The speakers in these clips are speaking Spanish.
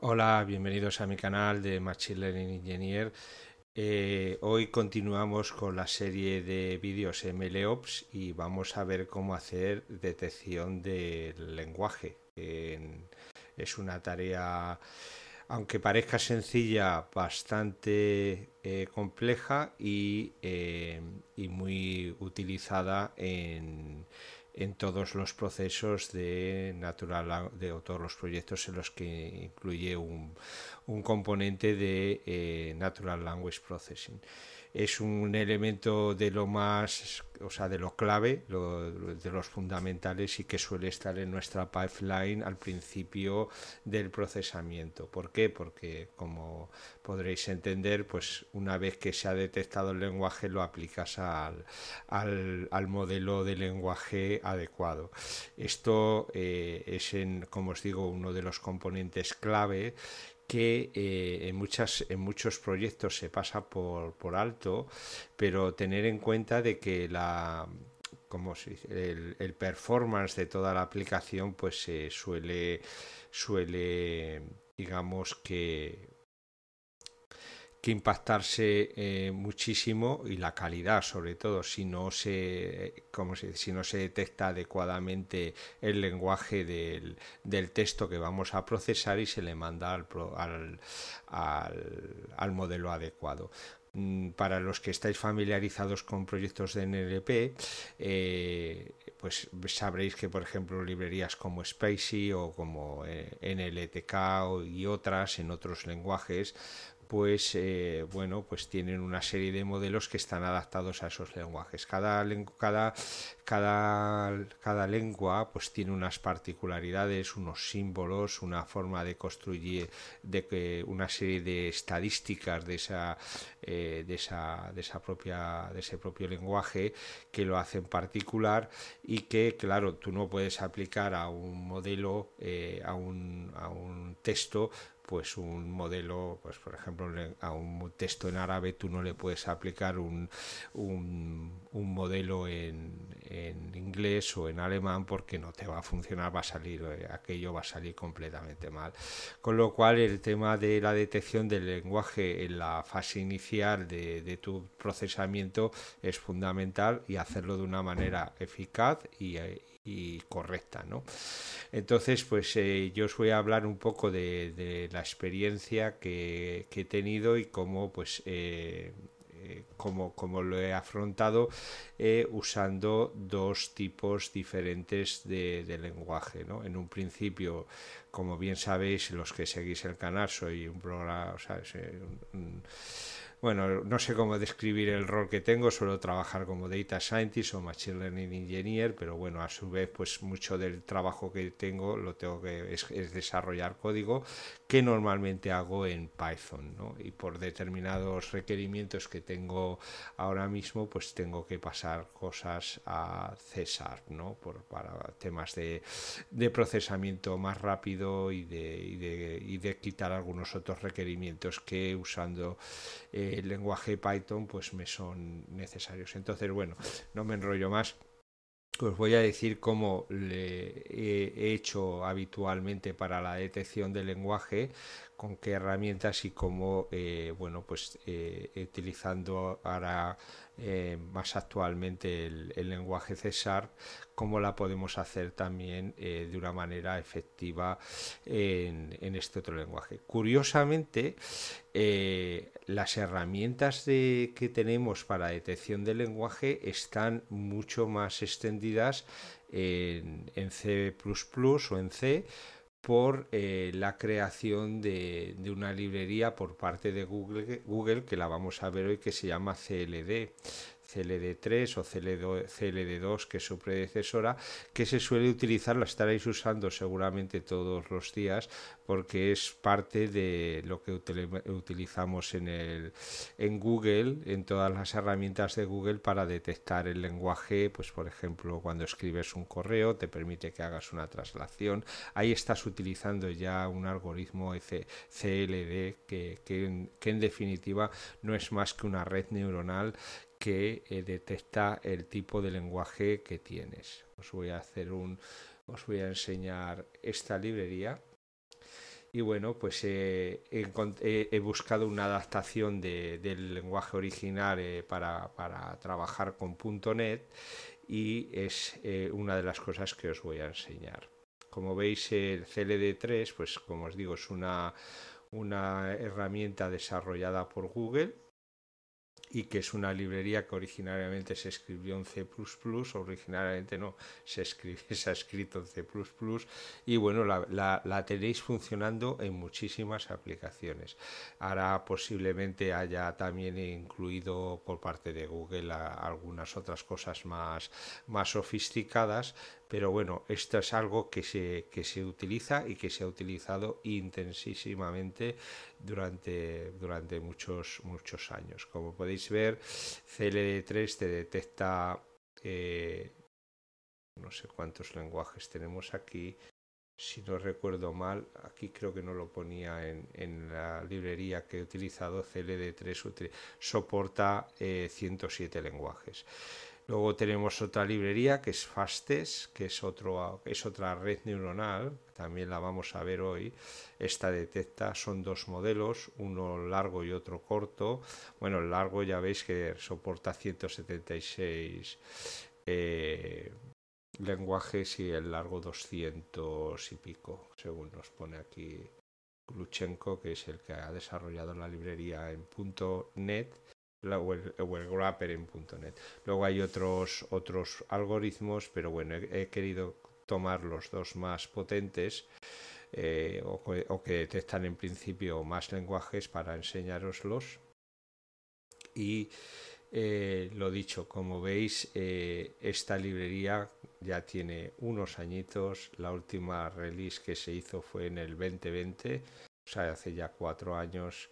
Hola, bienvenidos a mi canal de Machine Learning Engineer. Eh, hoy continuamos con la serie de vídeos MLOps y vamos a ver cómo hacer detección del lenguaje. es una tarea, aunque parezca sencilla, bastante eh, compleja eh, y muy utilizada en en todos los procesos de natural de todos los proyectos en los que incluye un, componente de eh, natural language processing es un elemento de lo más, o sea, de lo clave, de los fundamentales y que suele estar en nuestra pipeline al principio del procesamiento. ¿Por qué? Porque como podréis entender, pues una vez que se ha detectado el lenguaje lo aplicas al, modelo de lenguaje adecuado. Esto eh, es, en, como os digo, uno de los componentes clave que eh, en, muchas, en muchos proyectos se pasa por, por alto, pero tener en cuenta de que la, como El, el, performance de toda la aplicación pues se suele, suele digamos que que impactarse eh, muchísimo y la calidad sobre todo si no se si no se detecta adecuadamente el lenguaje del, texto que vamos a procesar y se le manda al, al, modelo adecuado mm, para los que estáis familiarizados con proyectos de NLP, eh, pues sabréis que, por ejemplo, librerías como Spacey o como eh, NLTK y otras en otros lenguajes, pues eh, bueno, pues tienen una serie de modelos que están adaptados a esos lenguajes. Cada, cada, cada, cada lengua pues tiene unas particularidades, unos símbolos, una forma de construir de, que una serie de estadísticas de esa, eh, de esa, de esa propia, de ese propio lenguaje que lo hacen particular y que, claro, tú no puedes aplicar a un modelo, eh, a, un, a un texto, pues un modelo, pues por ejemplo, a un texto en árabe tú no le puedes aplicar un, un, modelo en, en, inglés o en alemán porque no te va a funcionar, va a salir, eh, aquello va a salir completamente mal. Con lo cual el tema de la detección del lenguaje en la fase inicial de, tu procesamiento es fundamental y hacerlo de una manera eficaz y eh, y correcta. ¿no? Entonces, pues eh, yo os voy a hablar un poco de, la experiencia que, he tenido y cómo, pues, eh, eh, como lo he afrontado usando dos tipos diferentes de, lenguaje. ¿no? En un principio, como bien sabéis, los que seguís el canal, soy un programa bueno, no sé cómo describir el rol que tengo, suelo trabajar como data scientist o machine learning engineer, pero bueno, a su vez, pues mucho del trabajo que tengo lo tengo que es, desarrollar código que normalmente hago en Python, ¿no? Y por determinados requerimientos que tengo ahora mismo, pues tengo que pasar cosas a César, ¿no? Por, para temas de, de procesamiento más rápido y de, y de, y de, quitar algunos otros requerimientos que usando eh, el lenguaje Python pues me son necesarios. Entonces, bueno, no me enrollo más. Os voy a decir cómo le he hecho habitualmente para la detección del lenguaje, con qué herramientas y cómo, eh, bueno, pues eh, utilizando ahora eh, más actualmente el, lenguaje César, cómo la podemos hacer también eh, de una manera efectiva en, este otro lenguaje. Curiosamente, eh, las herramientas que tenemos para detección del lenguaje están mucho más extendidas en C o en C por eh, la creación de, una librería por parte de Google, que la vamos a ver hoy, que se llama CLD. CLD3 o CLD2, que es su predecesora, que se suele utilizar, lo estaréis usando seguramente todos los días, porque es parte de lo que utilizamos en, el, en Google, en todas las herramientas de Google para detectar el lenguaje, pues por ejemplo, cuando escribes un correo, te permite que hagas una traslación. Ahí estás utilizando ya un algoritmo CLD que, que en definitiva no es más que una red neuronal que eh, detecta el tipo de lenguaje que tienes. Os voy a hacer os voy a enseñar esta librería. Y bueno, pues eh, eh, he, buscado una adaptación del lenguaje original para, trabajar con .NET y es una de las cosas que os voy a enseñar. Como veis, el CLD3, pues como os digo, es una herramienta desarrollada por Google y que es una librería que originariamente se escribió en C++, originalmente no, se, escribe, se ha escrito en C++, y bueno, la, tenéis funcionando en muchísimas aplicaciones. Ahora posiblemente haya también incluido por parte de Google algunas otras cosas más, más sofisticadas, pero bueno, esto es algo que se, utiliza y que se ha utilizado intensísimamente durante, durante muchos, muchos años. Como podéis ver, CLD3 te detecta eh, no sé cuántos lenguajes tenemos aquí. Si no recuerdo mal, aquí creo que no lo ponía en, la librería que he utilizado, CLD3 soporta 107 eh, lenguajes. Luego tenemos otra librería que es Fastes, que es, otra red neuronal, también la vamos a ver hoy. Esta detecta, son dos modelos, uno largo y otro corto. Bueno, el largo ya veis que soporta 176 eh, lenguajes y el largo 200 y pico, según nos pone aquí Kluchenko, que es el que ha desarrollado la librería en .NET la web, wrapper en .NET. Luego hay otros, otros algoritmos, pero bueno, he, querido tomar los dos más potentes eh, o, que detectan en principio más lenguajes para enseñaroslos. Y eh, lo dicho, como veis, eh, esta librería ya tiene unos añitos. La última release que se hizo fue en el 2020, o sea, hace ya cuatro años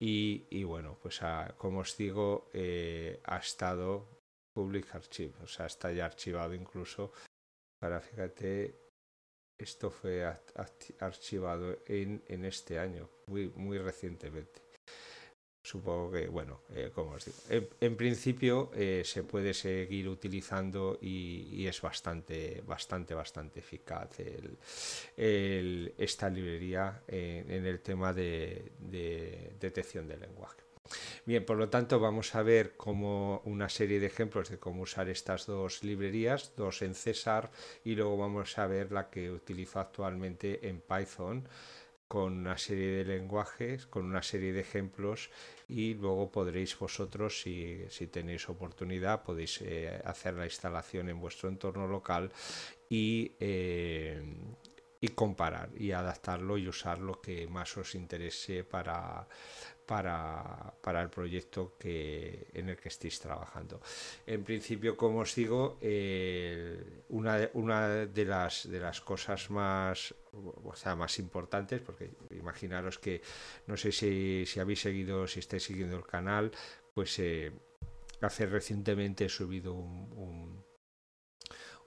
y, bueno, pues como os digo, eh, ha estado Public Archive, o sea, está ya archivado incluso. Para fíjate, esto fue archivado en, en este año, muy, muy recientemente supongo que, bueno, eh, como os digo, en, principio eh, se puede seguir utilizando y, es bastante, bastante, bastante eficaz esta librería en, el tema de, detección del lenguaje. Bien, por lo tanto vamos a ver como una serie de ejemplos de cómo usar estas dos librerías, dos en César y luego vamos a ver la que utilizo actualmente en Python con una serie de lenguajes, con una serie de ejemplos y luego podréis vosotros, si, tenéis oportunidad, podéis eh, hacer la instalación en vuestro entorno local y, eh, y comparar y adaptarlo y usar lo que más os interese para, para, para, el proyecto que, en el que estéis trabajando. En principio, como os digo, una, una, de, las, de las cosas más, o sea, más importantes, porque imaginaros que, no sé si, si habéis seguido, si estáis siguiendo el canal, pues eh, hace recientemente he subido un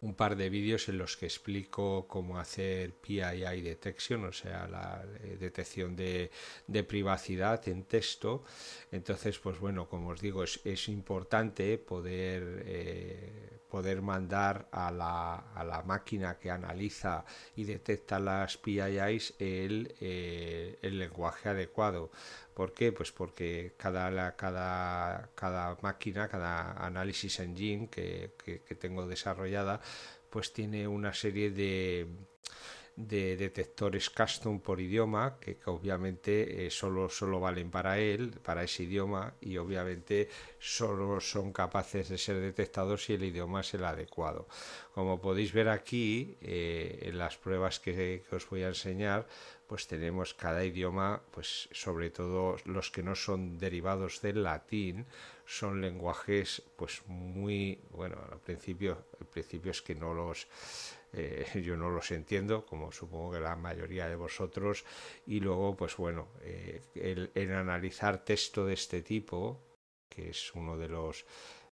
un par de vídeos en los que explico cómo hacer PII detection, o sea, la eh, detección de, de privacidad en texto. Entonces, pues bueno, como os digo, es, importante poder... Eh, poder mandar a la, a la máquina que analiza y detecta las PIIs el, eh, el lenguaje adecuado. ¿Por qué? Pues porque cada, la, cada, cada máquina, cada análisis engine que, que tengo desarrollada, pues tiene una serie de de detectores custom por idioma que, obviamente eh, solo, valen para él, para ese idioma y obviamente solo son capaces de ser detectados si el idioma es el adecuado. Como podéis ver aquí eh, en las pruebas que, os voy a enseñar, pues tenemos cada idioma, pues sobre todo los que no son derivados del latín, son lenguajes pues muy, bueno, al principio, al principio es que no los eh, yo no los entiendo, como supongo que la mayoría de vosotros, y luego, pues bueno, eh, el, analizar texto de este tipo, que es uno de los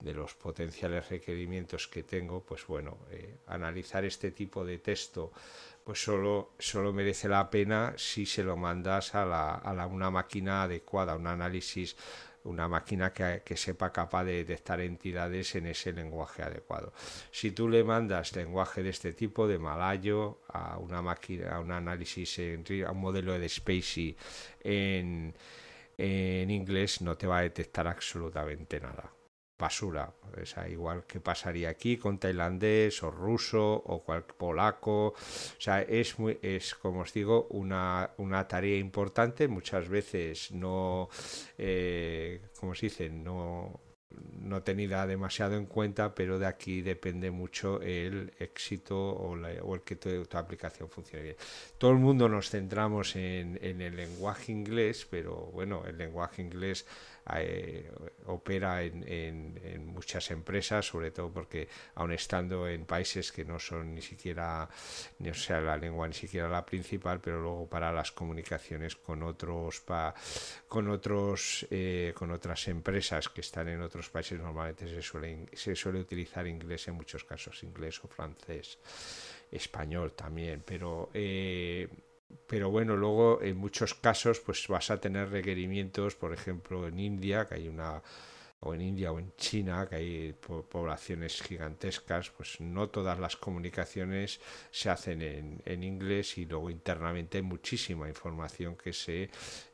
de los potenciales requerimientos que tengo, pues bueno, eh, analizar este tipo de texto, pues solo, solo merece la pena si se lo mandas a, a una máquina adecuada, un análisis una máquina que, sepa capaz de detectar entidades en ese lenguaje adecuado. Si tú le mandas lenguaje de este tipo, de malayo, a una máquina, a un análisis, en, a un modelo de Spacey en inglés, no te va a detectar absolutamente nada basura. O igual que pasaría aquí con tailandés o ruso o cual, polaco. O sea, es, es como os digo, una, una tarea importante. Muchas veces no, eh, como se dice, no, no tenida demasiado en cuenta, pero de aquí depende mucho el éxito o, el que tu, aplicación funcione bien. Todo el mundo nos centramos en, en el lenguaje inglés, pero bueno, el lenguaje inglés eh, opera en, muchas empresas, sobre todo porque aun estando en países que no son ni siquiera, o sea, la lengua ni siquiera la principal, pero luego para las comunicaciones con otros, pa, con otros, eh, con otras empresas que están en otros países normalmente se suele, se suele utilizar inglés en muchos casos, inglés o francés español también, pero eh, pero bueno, luego en muchos casos pues vas a tener requerimientos, por ejemplo, en India, que hay una o en India o en China, que hay poblaciones gigantescas, pues no todas las comunicaciones se hacen en, en inglés y luego internamente hay muchísima información que se,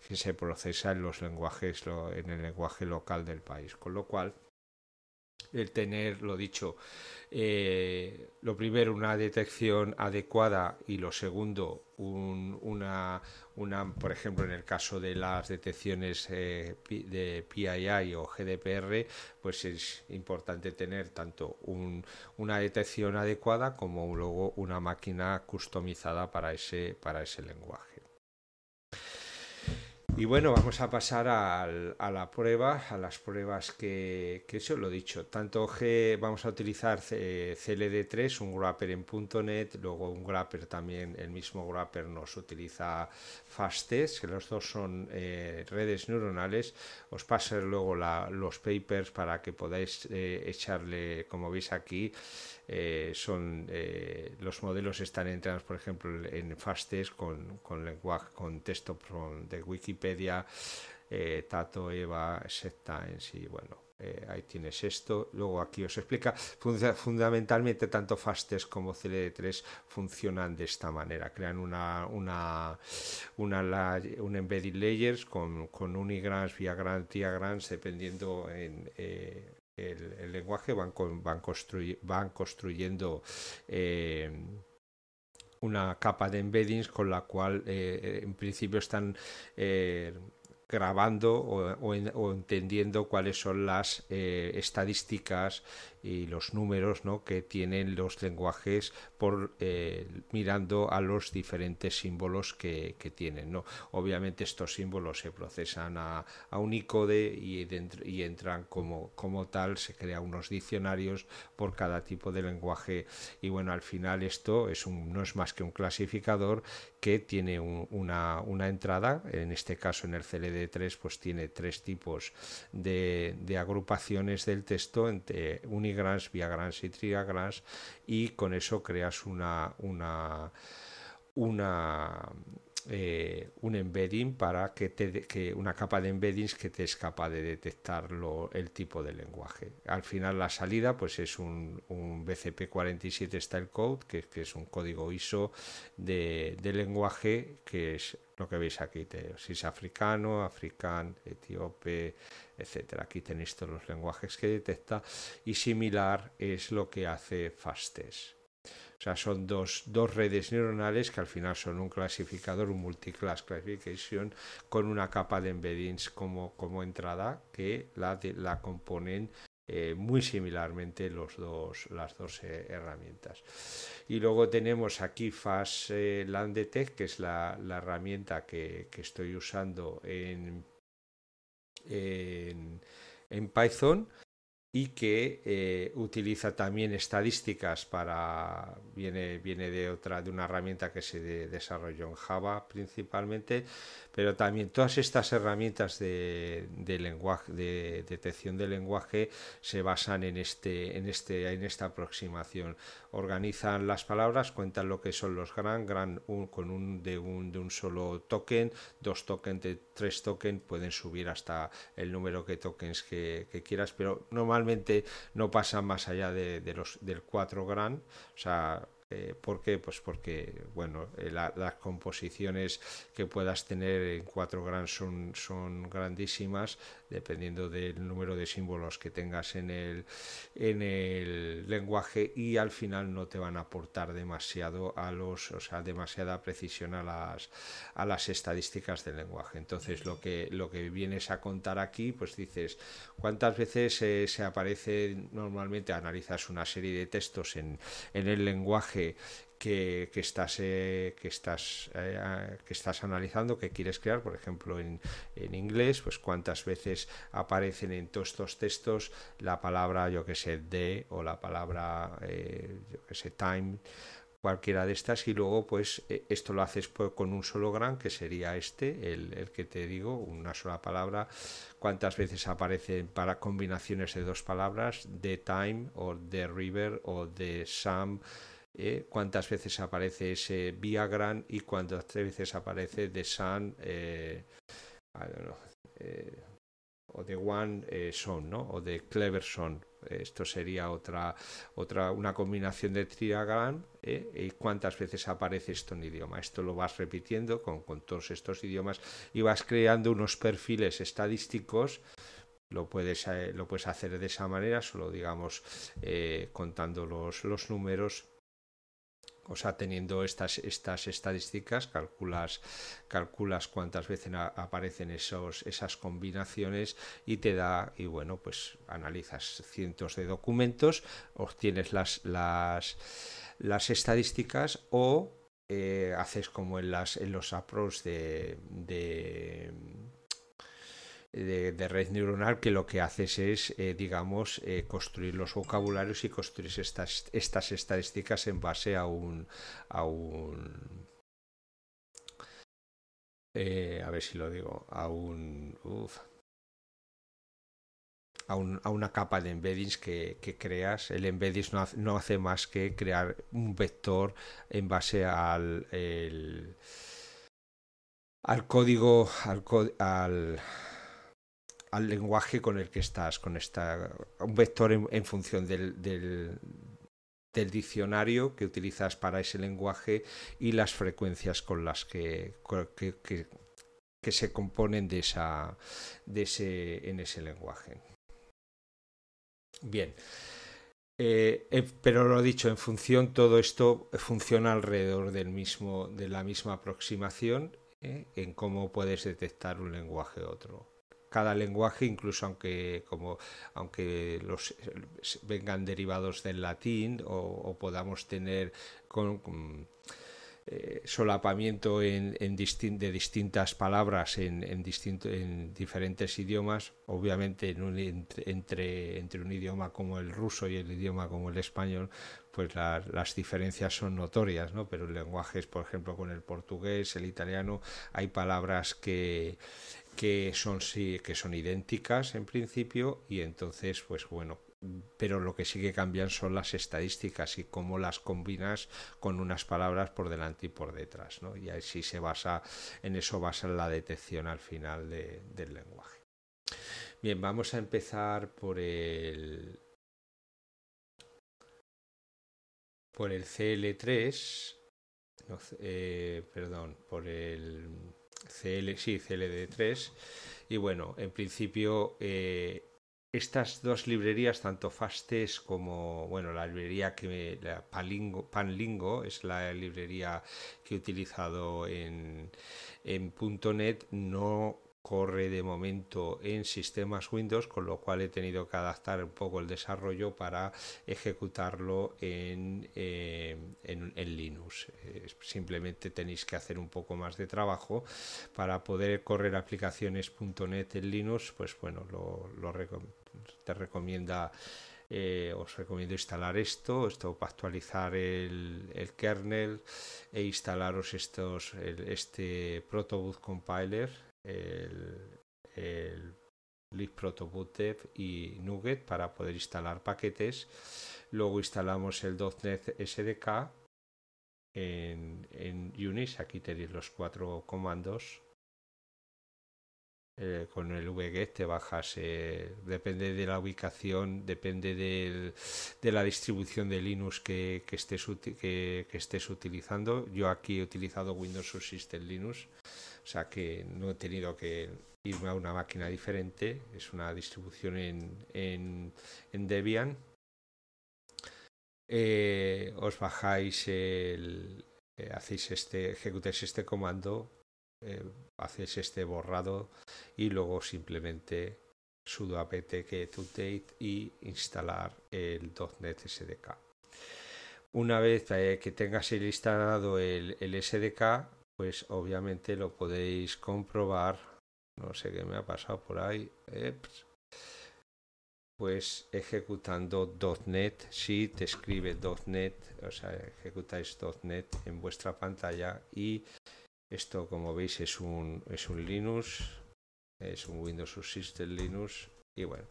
que se procesa en los lenguajes, en el lenguaje local del país. Con lo cual, el tener, lo dicho, eh, lo primero, una detección adecuada y lo segundo, una, una, por ejemplo, en el caso de las detecciones eh, de PII o GDPR, pues es importante tener tanto una detección adecuada como luego una máquina customizada para ese, para ese lenguaje. Y bueno, vamos a pasar a, la prueba, a las pruebas que, que eso lo he dicho. Tanto G, vamos a utilizar CLD3, un grapper en .NET, luego un grapper también, el mismo grapper nos utiliza FastTest, que los dos son eh, redes neuronales. Os paso luego los papers para que podáis eh, echarle, como veis aquí, eh, son eh, los modelos están entrados, por ejemplo, en Fastes con, con lenguaje, con texto de Wikipedia, eh, Tato, Eva, set en sí, bueno. ahí tienes esto, luego aquí os explica. funciona fundamentalmente, tanto Fastes como CLD3 funcionan de esta manera: crean una, una, una un embedded layers con, con unigrams, viagrams, diagrams, dependiendo en el, lenguaje van, van, construyendo eh, una capa de embeddings con la cual eh, eh, en principio están grabando o, entendiendo cuáles son las estadísticas, y los números ¿no? que tienen los lenguajes por eh, mirando a los diferentes símbolos que, tienen. ¿no? Obviamente estos símbolos se procesan a, a unicode y, dentro, y entran como, como tal, se crean unos diccionarios por cada tipo de lenguaje y bueno, al final esto es un, no es más que un clasificador que tiene una, una, entrada, en este caso en el CLD3 pues tiene tres tipos de, de agrupaciones del texto entre un via Grants y Grants, y con eso creas una, una, una eh, un embedding para que te que una capa de embeddings que te es capaz de detectar lo, el tipo de lenguaje. Al final la salida pues es un, BCP47 style code que, es un código ISO de, de lenguaje que es lo que veis aquí, si es africano, africano, etíope, etcétera. Aquí tenéis todos los lenguajes que detecta y similar es lo que hace Fastes. O sea, son dos, redes neuronales que al final son un clasificador, un multiclass classification, con una capa de embeddings como, como entrada que la, la componen eh, muy similarmente las dos eh, herramientas. Y luego tenemos aquí Fast eh, que es la, herramienta que, estoy usando en, en Python y que eh, utiliza también estadísticas para viene viene de otra de una herramienta que se desarrolló en Java principalmente pero también todas estas herramientas de, lenguaje de detección de lenguaje se basan en este en este en esta aproximación organizan las palabras, cuentan lo que son los gran, gran un, con un de, un de un solo token, dos tokens, de tres tokens, pueden subir hasta el número que tokens que, quieras, pero normalmente no pasan más allá de, los del 4 gran, o sea, eh, ¿Por qué? Pues porque, bueno, eh, las composiciones que puedas tener en cuatro gran son, son grandísimas dependiendo del número de símbolos que tengas en el, en el lenguaje y al final no te van a aportar demasiado a los, o sea, demasiada precisión a las, a las estadísticas del lenguaje. Entonces lo que, lo que vienes a contar aquí, pues dices, ¿cuántas veces eh, se aparece normalmente, analizas una serie de textos en, en el lenguaje que, estás, eh, que, estás eh, que estás analizando, que quieres crear, por ejemplo, en, en, inglés, pues cuántas veces aparecen en todos estos textos la palabra, yo que sé, de o la palabra, eh, yo que sé, time cualquiera de estas y luego pues esto lo haces con un solo gran que sería este el, que te digo una sola palabra cuántas veces aparecen para combinaciones de dos palabras de time o the river o de some ¿eh? cuántas veces aparece ese Viagran y cuántas veces aparece de san eh, eh, o de One Son, o de Clever Son. Esto sería otra, otra una combinación de triagram y cuántas veces aparece esto en idioma. Esto lo vas repitiendo con, todos estos idiomas y vas creando unos perfiles estadísticos lo puedes, lo puedes hacer de esa manera, solo digamos contando los, los números o sea, teniendo estas, estas estadísticas, calculas, calculas cuántas veces aparecen esos, esas combinaciones y te da, y bueno, pues analizas cientos de documentos, obtienes las, las, las estadísticas o eh, haces como en, las, en los APROS de de, red neuronal que lo que haces es, eh, digamos, eh, construir los vocabularios y construir estas, estas estadísticas en base a un... A, un eh, a ver si lo digo, a un... a, una capa de embeddings que, creas. El embeddings no hace, más que crear un vector en base al... al código, al, al lenguaje con el que estás, con esta, un vector en, función del, del, diccionario que utilizas para ese lenguaje y las frecuencias con las que, que, se componen de esa, de ese, en ese lenguaje. Bien. Eh, eh, pero lo dicho, en función todo esto funciona alrededor del mismo, de la misma aproximación eh, en cómo puedes detectar un lenguaje u otro cada lenguaje, incluso aunque, como, aunque los, eh, vengan derivados del latín o, podamos tener con, eh, solapamiento en, de distintas palabras en, en, en, diferentes idiomas, obviamente entre, entre, un idioma como el ruso y el idioma como el español, pues las diferencias son notorias, pero en lenguajes, por ejemplo, con el portugués, el italiano, hay palabras que que son, sí, que son idénticas en principio y entonces, pues bueno, pero lo que sí que cambian son las estadísticas y cómo las combinas con unas palabras por delante y por detrás, ¿no? Y así se basa, en eso basa la detección al final del lenguaje. Bien, vamos a empezar por el por el CL3, eh, perdón, por el CL, sí, CLD3. Y bueno, en principio eh, estas dos librerías, tanto Fastes como, bueno, la librería que me, la Panlingo es la librería que he utilizado en, en .NET, no corre de momento en sistemas Windows, con lo cual he tenido que adaptar un poco el desarrollo para ejecutarlo en, eh, en, Linux. Eh, simplemente tenéis que hacer un poco más de trabajo para poder correr aplicaciones .NET en Linux, pues bueno, recomienda. Eh, os recomiendo instalar esto, esto para actualizar el, kernel e instalaros estos, este protobuf compiler el, el y Nuget para poder instalar paquetes. Luego instalamos el .NET SDK en, en Unix. Aquí tenéis los cuatro comandos. Eh, con el VGET te bajas, eh, depende de la ubicación, depende de la distribución de Linux que, estés, que, que estés utilizando. Yo aquí he utilizado Windows System Linux o sea que no he tenido que irme a una máquina diferente. Es una distribución en, Debian. Eh, os bajáis el. Eh, este. ejecutáis este comando. Eh, hacéis este borrado. Y luego simplemente sudo apt get update y instalar el .NET SDK. Una vez que tengas instalado el SDK, pues obviamente lo podéis comprobar. No sé qué me ha pasado por ahí. Pues ejecutando .NET, si te escribe .NET, o sea, ejecutáis .NET en vuestra pantalla y esto como veis es un, es un Linux, es un Windows System Linux y bueno,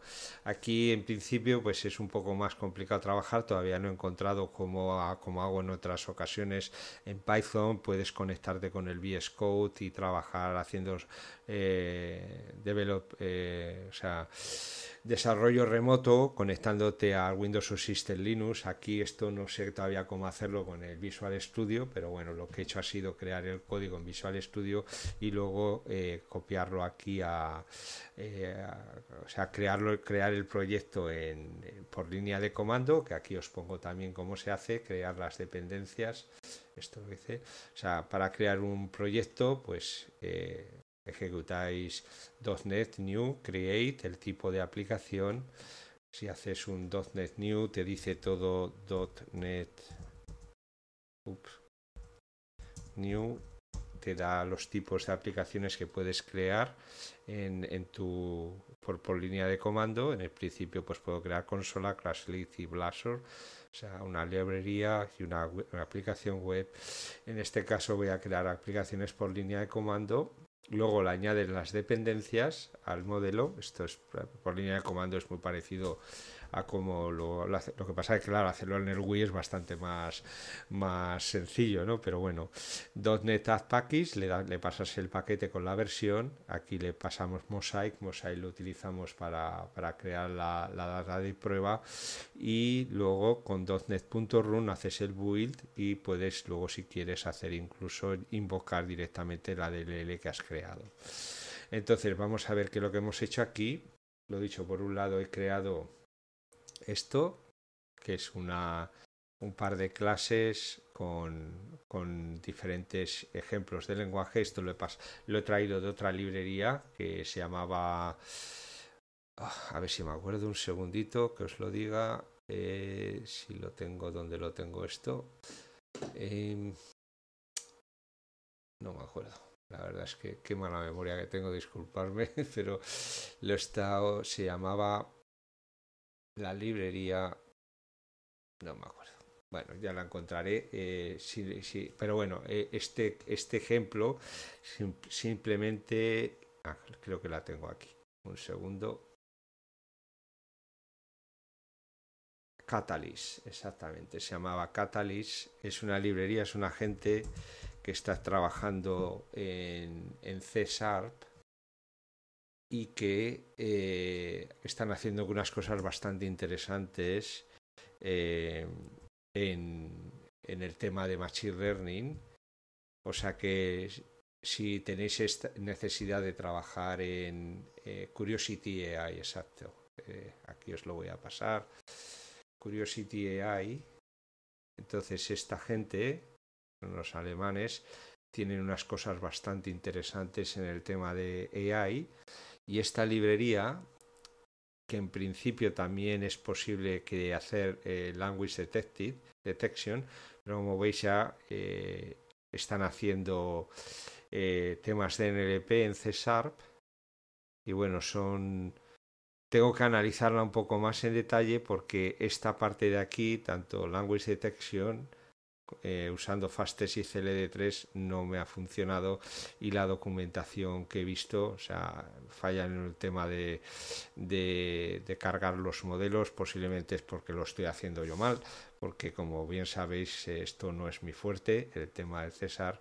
aquí en principio pues es un poco más complicado trabajar, todavía no he encontrado como, como hago en otras ocasiones en Python, puedes conectarte con el VS Code y trabajar haciendo eh, eh, desarrollo remoto conectándote a Windows o System Linux. Aquí esto no sé todavía cómo hacerlo con el Visual Studio, pero bueno, lo que he hecho ha sido crear el código en Visual Studio y luego eh, copiarlo aquí a, o sea, crearlo, crear el proyecto en, por línea de comando, que aquí os pongo también cómo se hace, crear las dependencias esto lo hice, o sea, para crear un proyecto, pues ejecutáis .NET New, Create, el tipo de aplicación. Si haces un .NET New, te dice todo .NET New, te da los tipos de aplicaciones que puedes crear en, tu por, línea de comando. En el principio, pues puedo crear consola, classlist y Blazor, o sea, una librería y una aplicación web. En este caso, voy a crear aplicaciones por línea de comando Luego le añades las dependencias al modelo. Esto es por línea de comando es muy parecido como lo, lo, que pasa es que, claro, hacerlo en el Wii es bastante más, más sencillo, ¿no? Pero bueno, .NET Add Package, le, le pasas el paquete con la versión, aquí le pasamos Mosaic, Mosaic lo utilizamos para, crear la, data de prueba y luego con .NET.run haces el build y puedes luego si quieres hacer incluso invocar directamente la DLL que has creado. Entonces vamos a ver que lo que hemos hecho aquí, lo dicho, por un lado he creado esto, que es una, un par de clases con, diferentes ejemplos de lenguaje. Esto lo he, lo he traído de otra librería que se llamaba... Ah, a ver si me acuerdo un segundito que os lo diga. Eh, si lo tengo, ¿dónde lo tengo esto? Em, no me acuerdo. La verdad es que qué mala memoria que tengo, disculparme, pero lo he estado, se llamaba la librería, no me acuerdo. Bueno, ya la encontraré. Eh, pero bueno, eh, este, este ejemplo simplemente... Ah, creo que la tengo aquí. Un segundo. Catalyst, exactamente, se llamaba Catalyst, es una librería, es un agente que está trabajando en, en C y que eh, están haciendo unas cosas bastante interesantes eh, en, el tema de Machine Learning. O sea que si tenéis esta necesidad de trabajar en eh, Curiosity AI, exacto, aquí os lo voy a pasar. Curiosity AI, entonces esta gente, los alemanes, tienen unas cosas bastante interesantes en el tema de AI y esta librería, que en principio también es posible que hacer eh, Language Detection, pero como veis ya eh, están haciendo eh, temas de NLP en C Sharp. Y bueno, son... Tengo que analizarla un poco más en detalle porque esta parte de aquí, tanto Language Detection, eh, usando Fastes y CLD3 no me ha funcionado y la documentación que he visto, o sea, falla en el tema de, de, cargar los modelos, posiblemente es porque lo estoy haciendo yo mal, porque como bien sabéis eh, esto no es mi fuerte, el tema del César,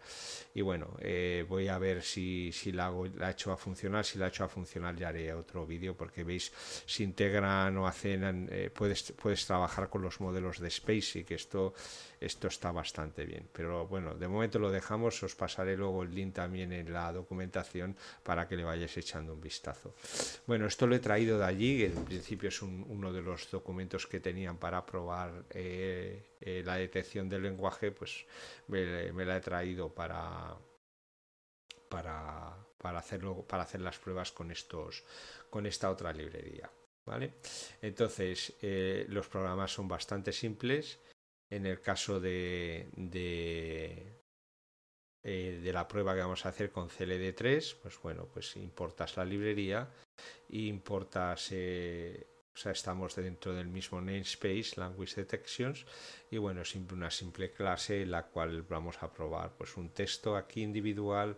y bueno, eh, voy a ver si, si la, hago, la a funcionar, si la hecho a funcionar ya haré otro vídeo, porque veis, se integran o hacen, eh, puedes, puedes trabajar con los modelos de Space y que esto, esto está bastante bien, pero bueno, de momento lo dejamos, os pasaré luego el link también en la documentación para que le vayáis echando un vistazo. Bueno, esto lo he traído de allí, en principio es uno de los documentos que tenían para probar eh, la detección del lenguaje, pues me, la he traído para, para, hacerlo, para hacer las pruebas con, estos, con esta otra librería. ¿vale? Entonces, eh, los programas son bastante simples. En el caso de, de, eh, la prueba que vamos a hacer con CLD3, pues bueno, pues importas la librería, importas o sea, estamos dentro del mismo namespace, Language Detections, y bueno, es una simple clase en la cual vamos a probar pues, un texto aquí individual.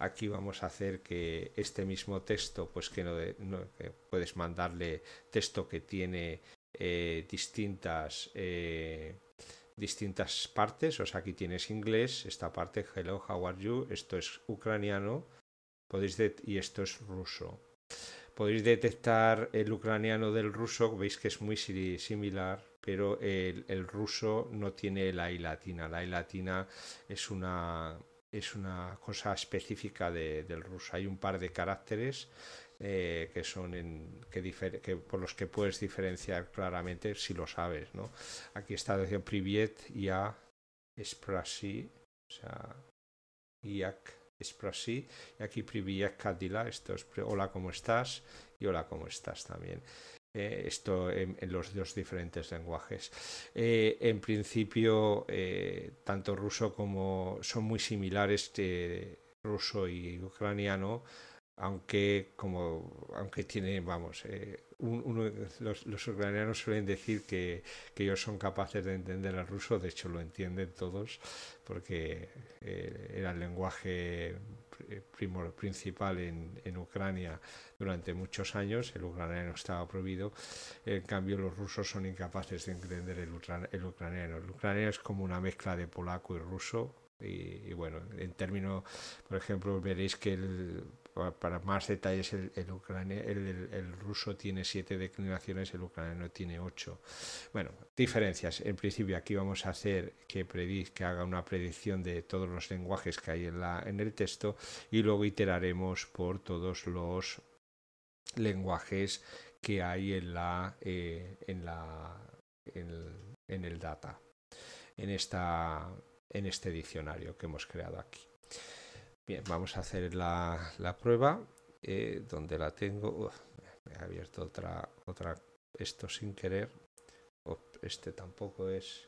Aquí vamos a hacer que este mismo texto, pues que no, puedes mandarle texto que tiene eh, distintas, eh, distintas partes. O sea, aquí tienes inglés, esta parte, hello, how are you, esto es ucraniano, podéis y esto es ruso podéis detectar el ucraniano del ruso, veis que es muy similar, pero el, ruso no tiene la I latina. La I latina es una, es una cosa específica del ruso. Hay un par de caracteres eh, que son en, que, por los que puedes diferenciar claramente si lo sabes. ¿no? Aquí está la priviet, ya, esprasi, o sí y aquí Privyak Cadila, esto es hola, ¿cómo estás? y hola, ¿cómo estás? también. Eh, esto en, los dos diferentes lenguajes. Eh, en principio, eh, tanto ruso como son muy similares ruso y ucraniano, aunque como aunque tiene, vamos, los, los, ucranianos suelen decir que, ellos son capaces de entender el ruso, de hecho lo entienden todos, porque eh, era el lenguaje eh, primor, principal en, Ucrania durante muchos años, el ucraniano estaba prohibido, en cambio los rusos son incapaces de entender el, ucraniano. El ucraniano es como una mezcla de polaco y ruso, y, y, bueno, en términos, por ejemplo, veréis que el, para más detalles, el, el, el, ruso tiene siete declinaciones, el ucraniano tiene ocho. Bueno, diferencias. En principio aquí vamos a hacer que, que haga una predicción de todos los lenguajes que hay en, la, en el texto y luego iteraremos por todos los lenguajes que hay en la eh, en la el, en el data en esta en este diccionario que hemos creado aquí Bien, vamos a hacer la, prueba eh, donde la tengo. he abierto otra, otra, esto sin querer. este tampoco es.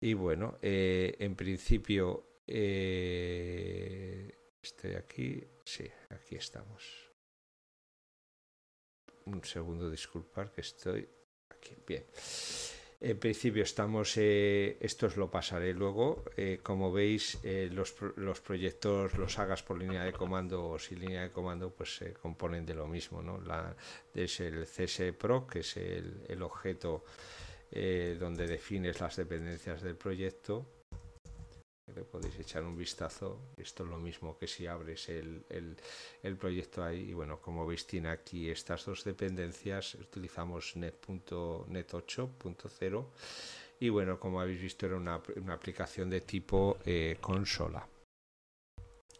Y bueno, eh, en principio, eh, estoy aquí. Sí, aquí estamos. Un segundo, disculpar que estoy aquí. Bien. En principio estamos, eh, esto os lo pasaré luego. Eh, como veis, eh, los, los, proyectos, los hagas por línea de comando o sin línea de comando, pues se componen de lo mismo. ¿no? es el CS Pro, que es el objeto donde defines las dependencias del proyecto le podéis echar un vistazo. Esto es lo mismo que si abres el, proyecto ahí. Y bueno, como veis, tiene aquí estas dos dependencias. Utilizamos net.net 8.0. Y bueno, como habéis visto, era una, aplicación de tipo eh, consola.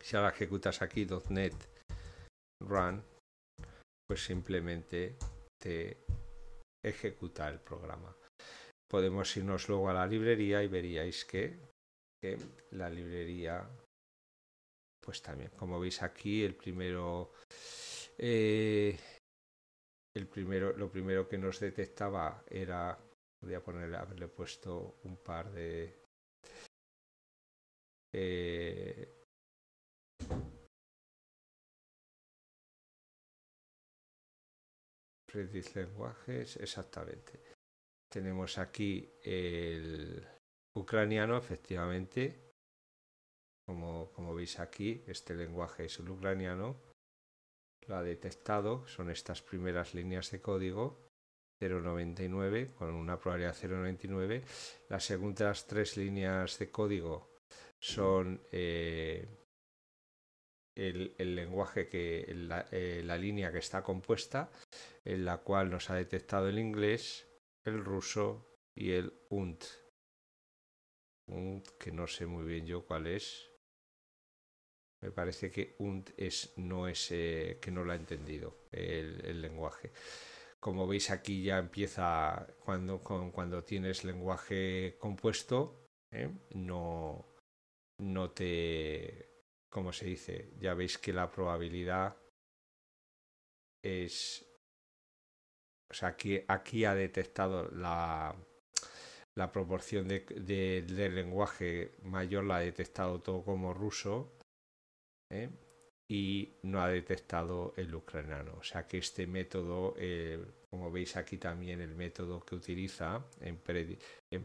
Si ahora ejecutas aquí .NET run, pues simplemente te ejecuta el programa podemos irnos luego a la librería y veríais que que la librería pues también como veis aquí el primero eh, el primero lo primero que nos detectaba era voy a poner haberle puesto un par de eh, lenguajes exactamente tenemos aquí el ucraniano, efectivamente, como, veis aquí, este lenguaje es el ucraniano, lo ha detectado, son estas primeras líneas de código, 0,99, con una probabilidad 0,99. Las segundas tres líneas de código son eh, el, lenguaje que, la, eh, la, línea que está compuesta, en la cual nos ha detectado el inglés, el ruso y el UNT que no sé muy bien yo cuál es. Me parece que un es, no es eh, que no lo ha entendido el, lenguaje. Como veis aquí ya empieza cuando, con, cuando tienes lenguaje compuesto, ¿eh? no, no te... cómo se dice? Ya veis que la probabilidad es... O sea, que aquí ha detectado la, la proporción de, lenguaje mayor la ha detectado todo como ruso ¿eh? y no ha detectado el ucraniano. O sea que este método, eh, como veis aquí también, el método que utiliza en,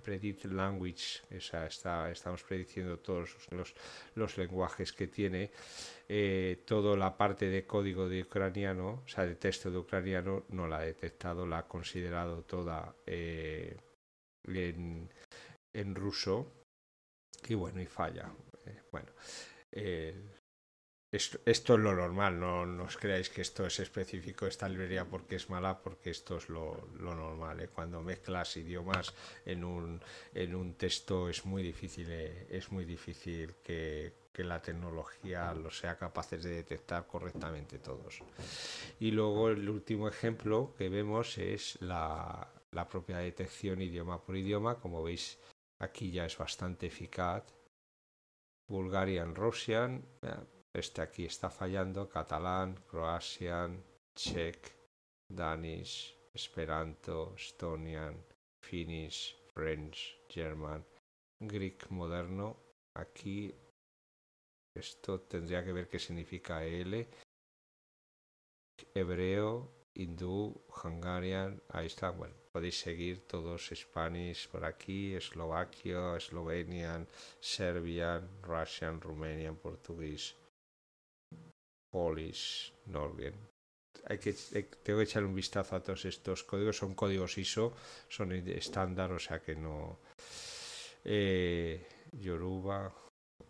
Predict Language, está, estamos prediciendo todos los, lenguajes que tiene, eh, toda la parte de código de ucraniano, o sea, de texto de ucraniano, no la ha detectado, la ha considerado toda en, ruso. Y bueno, y falla. Eh, bueno, eh, esto, es lo normal, no, no, os creáis que esto es específico, esta librería porque es mala, porque esto es lo, lo normal. Eh. Cuando mezclas idiomas en un, en un texto es muy difícil, eh, es muy difícil que, que la tecnología lo sea capaz de detectar correctamente todos. Y luego el último ejemplo que vemos es la, la propia detección idioma por idioma. Como veis, aquí ya es bastante eficaz. Bulgarian Russian, eh, este aquí está fallando. Catalán, Croatian, Czech, Danish, Esperanto, Estonian, Finnish, French, German, Greek moderno. Aquí esto tendría que ver qué significa L. Hebreo, hindú, hungarian, ahí está, bueno, podéis seguir todos Spanish por aquí, eslovaquia, eslovenian, serbian, russian, rumenian, portugués, polish, norwegian. Hay que, tengo que echar un vistazo a todos estos códigos, son códigos ISO, son estándar, o sea que no... Eh, Yoruba,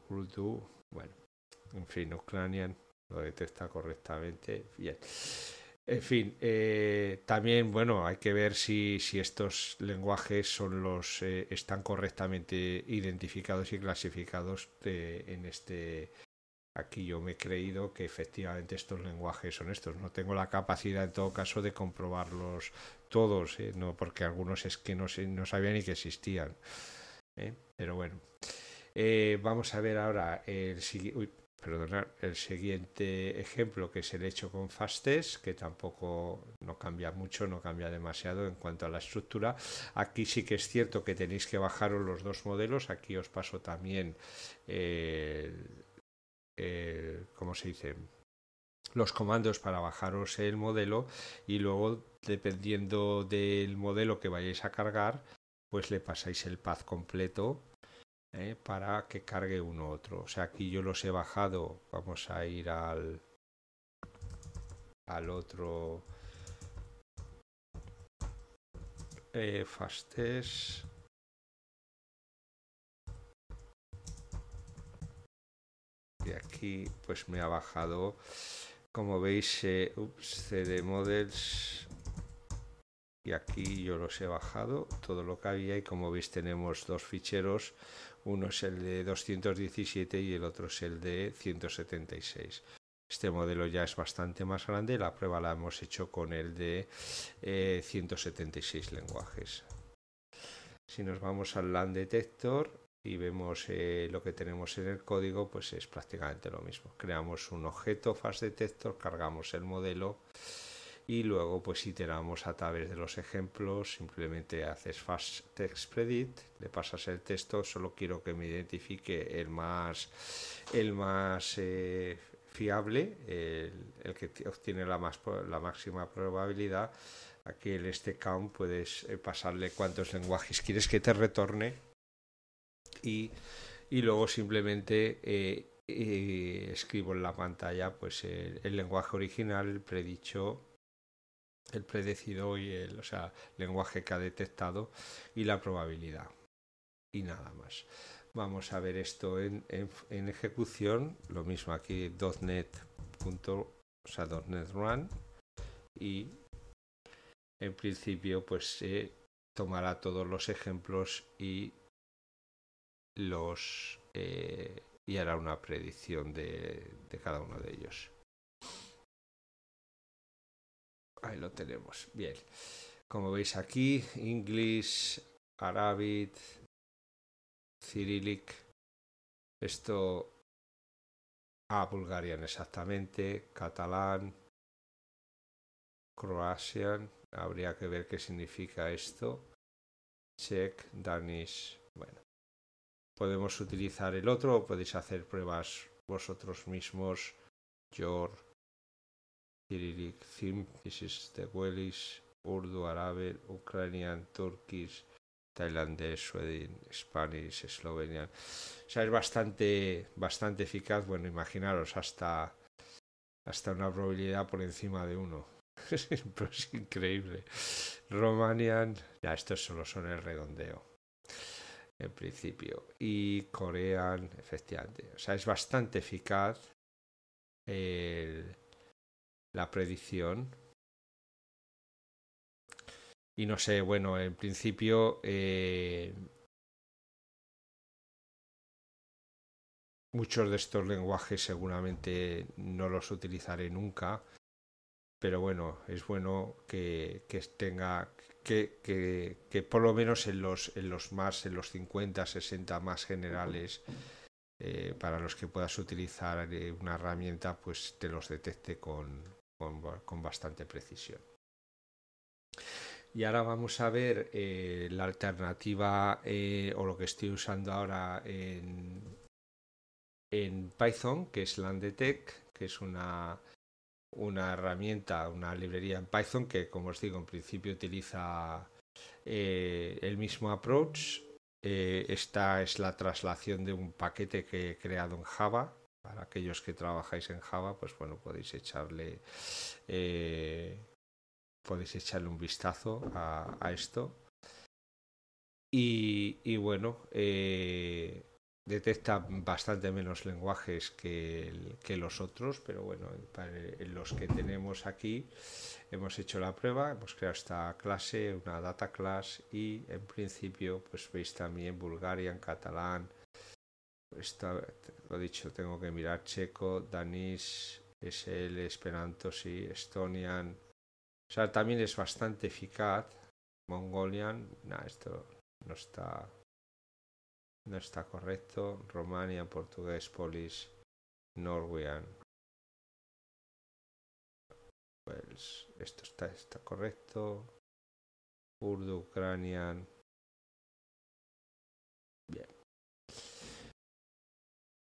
Urdu, bueno, en fin, Ucranian lo detecta correctamente. Bien. En fin, eh, también, bueno, hay que ver si, estos lenguajes son los eh, están correctamente identificados y clasificados eh, en este. Aquí yo me he creído que efectivamente estos lenguajes son estos. No tengo la capacidad, en todo caso, de comprobarlos todos, no, porque algunos es que no, no sabían ni que existían. Pero bueno. vamos a ver ahora el siguiente perdonar, el siguiente ejemplo que es el hecho con Fastes, que tampoco no cambia mucho, no cambia demasiado en cuanto a la estructura. Aquí sí que es cierto que tenéis que bajaros los dos modelos, aquí os paso también, se dice? los comandos para bajaros el modelo y luego dependiendo del modelo que vayáis a cargar pues le pasáis el path completo ¿eh? para que cargue uno otro. O sea, aquí yo los he bajado. Vamos a ir al, al otro eh, fastest. Y aquí pues me ha bajado como veis eh, CD models y aquí yo los he bajado todo lo que había y como veis tenemos dos ficheros uno es el de 217 y el otro es el de 176. Este modelo ya es bastante más grande, la prueba la hemos hecho con el de 176 eh, lenguajes. Si nos vamos al LAN Detector y vemos eh, lo que tenemos en el código, pues es prácticamente lo mismo. Creamos un objeto Fast Detector, cargamos el modelo y luego pues iteramos a través de los ejemplos, simplemente haces fast text predict, le pasas el texto, solo quiero que me identifique el más, el más eh, fiable, el, que obtiene la, más, la máxima probabilidad, aquí en este count puedes eh, pasarle cuántos lenguajes quieres que te retorne y, y luego simplemente... Eh, escribo en la pantalla pues el, el lenguaje original el predicho el predecido y el lenguaje que ha detectado y la probabilidad. Y nada más. Vamos a ver esto en, ejecución. Lo mismo aquí, .NET. Run. Y en principio, pues se tomará todos los ejemplos y los eh, y hará una predicción de cada uno de ellos. Ahí lo tenemos. Bien. Como veis aquí, inglés árabe, Cyrillic. Esto. Ah, Bulgarian, exactamente. Catalán. Croatian. Habría que ver qué significa esto. Czech, Danish. Bueno. Podemos utilizar el otro podéis hacer pruebas vosotros mismos. Your, the Tewelis, Urdu, Árabe, Ucranian, Turkish, Tailandés, Sweden, Spanish, Eslovenian. O sea, es bastante, bastante eficaz. Bueno, imaginaros, hasta, hasta una probabilidad por encima de uno. Pero es increíble. Romanian, ya, estos solo son el redondeo. En principio. Y corean, efectivamente. O sea, es bastante eficaz. El, la predicción. Y no sé, bueno, en principio... Eh, muchos de estos lenguajes seguramente no los utilizaré nunca, pero bueno, es bueno que, que tenga, que, que, que, por lo menos en los, en los más, en los 50, 60 más generales, eh, para los que puedas utilizar eh, una herramienta, pues te los detecte con, con, bastante precisión. Y ahora vamos a ver eh, la alternativa eh, o lo que estoy usando ahora en, Python, que es Landetech, que es una, herramienta, una librería en Python que, como os digo, en principio utiliza eh, el mismo approach. esta es la traslación de un paquete que he creado en Java para aquellos que trabajáis en Java, pues bueno, podéis echarle eh, echarle un vistazo a, esto. Y, bueno, eh, detecta bastante menos lenguajes que, los otros, pero bueno, para los que tenemos aquí hemos hecho la prueba, hemos creado esta clase, una data class y en principio pues veis también Bulgaria, en catalán, esta, lo dicho, tengo que mirar checo, danish sl esperanto, sí, estonian. O sea, también es bastante eficaz. Mongolian, nada, esto no está, no está correcto. Romania, portugués, polis, norwegian. Pues esto está, está correcto. Urdu, ucranian,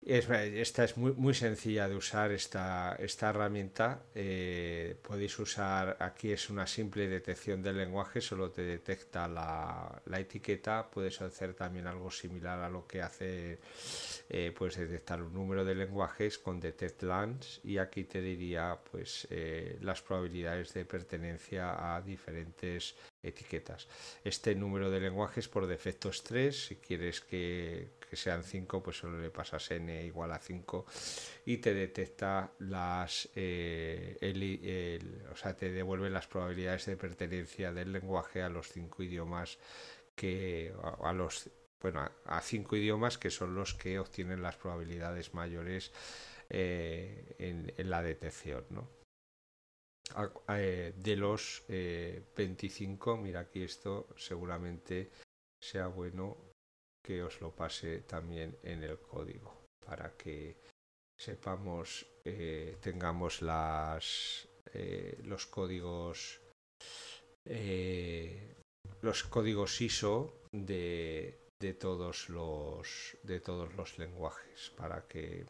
esta es muy, muy sencilla de usar, esta, herramienta. Eh, podéis usar, aquí es una simple detección del lenguaje, solo te detecta la, la etiqueta. Puedes hacer también algo similar a lo que hace, eh, pues detectar un número de lenguajes con Detect Lands y aquí te diría pues eh, las probabilidades de pertenencia a diferentes etiquetas. Este número de lenguajes por defecto es 3, si quieres que, sean 5, pues solo le pasas n igual a 5 y te detecta las, eh, o sea, te devuelve las probabilidades de pertenencia del lenguaje a los 5 idiomas que, a, los, bueno, a idiomas que son los que obtienen las probabilidades mayores eh, en, en, la detección, ¿no? Eh, de los 25, eh, mira aquí esto seguramente sea bueno que os lo pase también en el código para que sepamos, eh, tengamos las, los códigos los códigos ISO de, de, todos los, de todos los lenguajes para que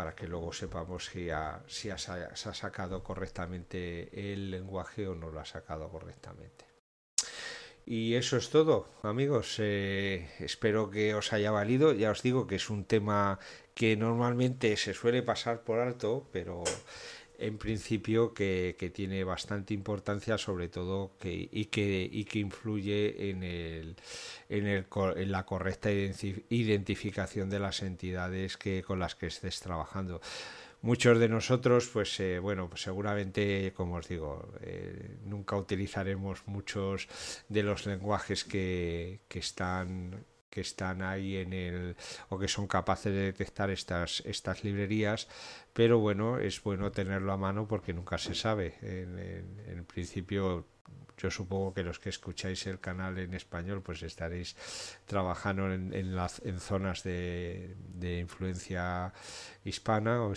para que luego sepamos si si se ha sacado correctamente el lenguaje o no lo ha sacado correctamente. Y eso es todo, amigos. Eh, espero que os haya valido. Ya os digo que es un tema que normalmente se suele pasar por alto, pero en principio que, tiene bastante importancia sobre todo que, y, que, y que influye en, el, en, el, en la correcta identificación de las entidades que, con las que estés trabajando. Muchos de nosotros, pues eh, bueno, pues seguramente, como os digo, eh, nunca utilizaremos muchos de los lenguajes que, que están que están ahí en el o que son capaces de detectar estas estas librerías pero bueno es bueno tenerlo a mano porque nunca se sabe en, en, en principio yo supongo que los que escucháis el canal en español, pues estaréis trabajando en, en zonas de, influencia hispana o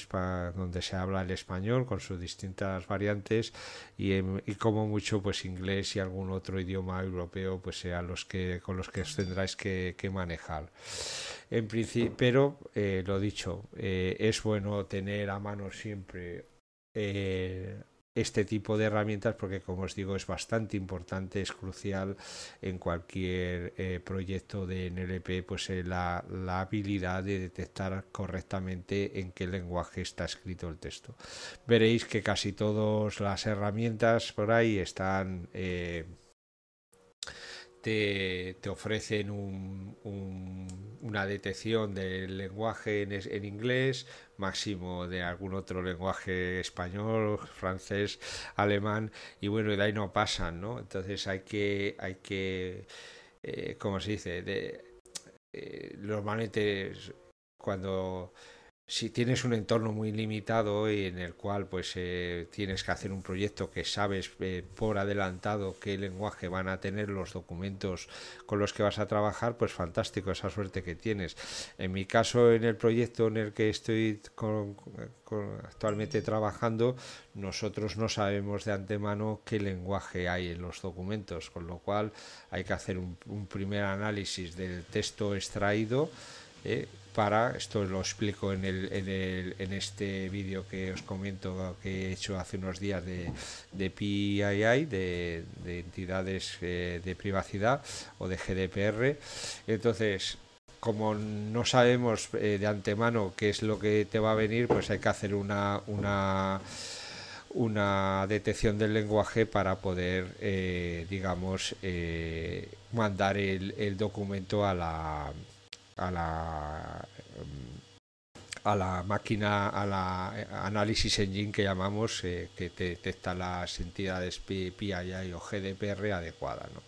donde se habla el español con sus distintas variantes y, como mucho, pues inglés y algún otro idioma europeo, pues sean los que con los que os tendráis que, manejar. En principio, pero eh, lo dicho, eh, es bueno tener a mano siempre eh, este tipo de herramientas porque como os digo es bastante importante es crucial en cualquier eh, proyecto de NLP pues eh, la, habilidad de detectar correctamente en qué lenguaje está escrito el texto veréis que casi todas las herramientas por ahí están eh, te, ofrecen una detección del lenguaje en, inglés, máximo de algún otro lenguaje español, francés, alemán, y bueno, de ahí no pasan, ¿no? Entonces hay que, hay que eh, ¿cómo se dice? De, eh, normalmente cuando si tienes un entorno muy limitado y en el cual pues eh, tienes que hacer un proyecto que sabes eh, por adelantado qué lenguaje van a tener los documentos con los que vas a trabajar, pues fantástico esa suerte que tienes. En mi caso, en el proyecto en el que estoy actualmente trabajando, nosotros no sabemos de antemano qué lenguaje hay en los documentos, con lo cual hay que hacer un, primer análisis del texto extraído. Eh, para, esto lo explico en, el, en, el, en este vídeo que os comento que he hecho hace unos días de, PII, de, entidades eh, de privacidad o de GDPR. Entonces, como no sabemos eh, de antemano qué es lo que te va a venir, pues hay que hacer una, una una detección del lenguaje para poder, eh, digamos, mandar el, documento a la, a la em, a la máquina, a la eh, análisis engine que llamamos, eh, que detecta las entidades PII o GDPR adecuada ¿no?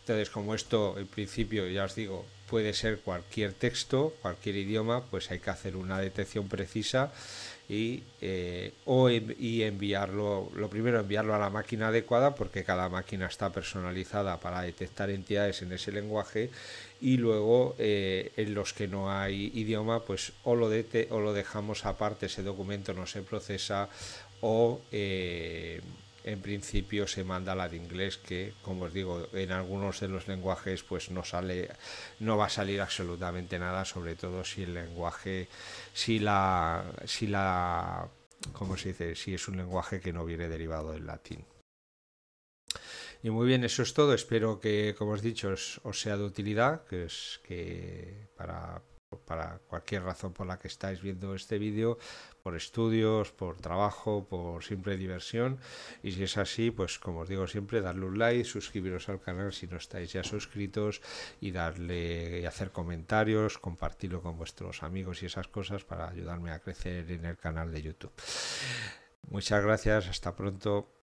Entonces, como esto en principio, ya os digo, puede ser cualquier texto, cualquier idioma, pues hay que hacer una detección precisa eh, y, enviarlo, lo primero enviarlo a la máquina adecuada porque cada máquina está personalizada para detectar entidades en ese lenguaje y luego eh, en los que no hay idioma pues o lo, o lo dejamos aparte, ese documento no se procesa o... Eh, en principio se manda la de inglés que como os digo en algunos de los lenguajes pues no sale no va a salir absolutamente nada sobre todo si el lenguaje si la si la como se dice si es un lenguaje que no viene derivado del latín y muy bien, eso es todo. Espero que, como os he dicho, os, sea de utilidad, que es que para cualquier razón por la que estáis viendo este vídeo, por estudios, por trabajo, por simple diversión. Y si es así, pues como os digo siempre, darle un like, suscribiros al canal si no estáis ya suscritos y darle y hacer comentarios, compartirlo con vuestros amigos y esas cosas para ayudarme a crecer en el canal de YouTube. Muchas gracias, hasta pronto.